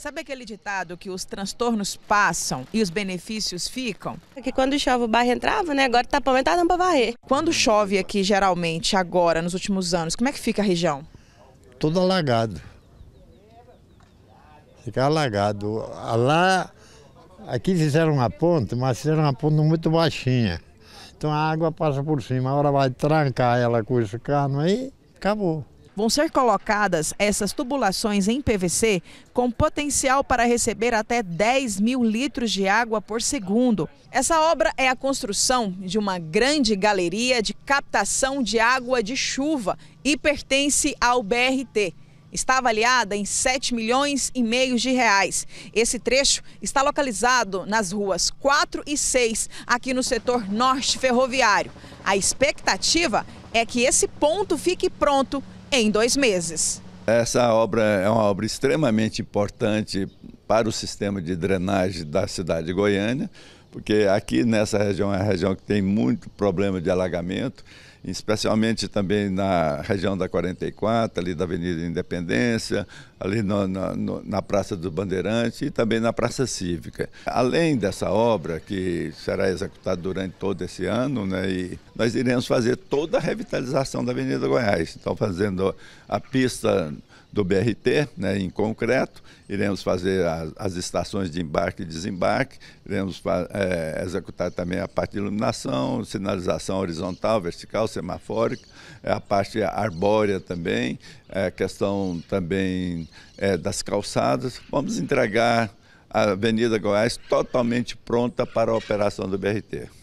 Sabe aquele ditado que os transtornos passam e os benefícios ficam? É que quando chove o barre entrava, né? Agora tá pra não tá pra varrer. Quando chove aqui, geralmente, agora, nos últimos anos, como é que fica a região? Todo alagado. Fica alagado. Ah, lá, aqui fizeram uma ponte, mas fizeram uma ponte muito baixinha. Então a água passa por cima, a hora vai trancar ela com esse cano aí, acabou. Vão ser colocadas essas tubulações em PVC com potencial para receber até 10 mil litros de água por segundo. Essa obra é a construção de uma grande galeria de captação de água de chuva e pertence ao BRT está avaliada em 7 milhões e meio de reais. Esse trecho está localizado nas ruas 4 e 6, aqui no setor norte ferroviário. A expectativa é que esse ponto fique pronto em dois meses. Essa obra é uma obra extremamente importante para o sistema de drenagem da cidade de Goiânia, porque aqui nessa região é a região que tem muito problema de alagamento especialmente também na região da 44, ali da Avenida Independência, ali no, na, no, na Praça do Bandeirante e também na Praça Cívica. Além dessa obra, que será executada durante todo esse ano, né, e nós iremos fazer toda a revitalização da Avenida Goiás. Então, fazendo a pista do BRT, né, em concreto, iremos fazer as, as, estações de embarque e desembarque, iremos é, executar também a parte de iluminação, sinalização horizontal, vertical, semafórica, é a parte arbórea também, é a questão também é, das calçadas. Vamos entregar a Avenida Goiás totalmente pronta para a operação do BRT.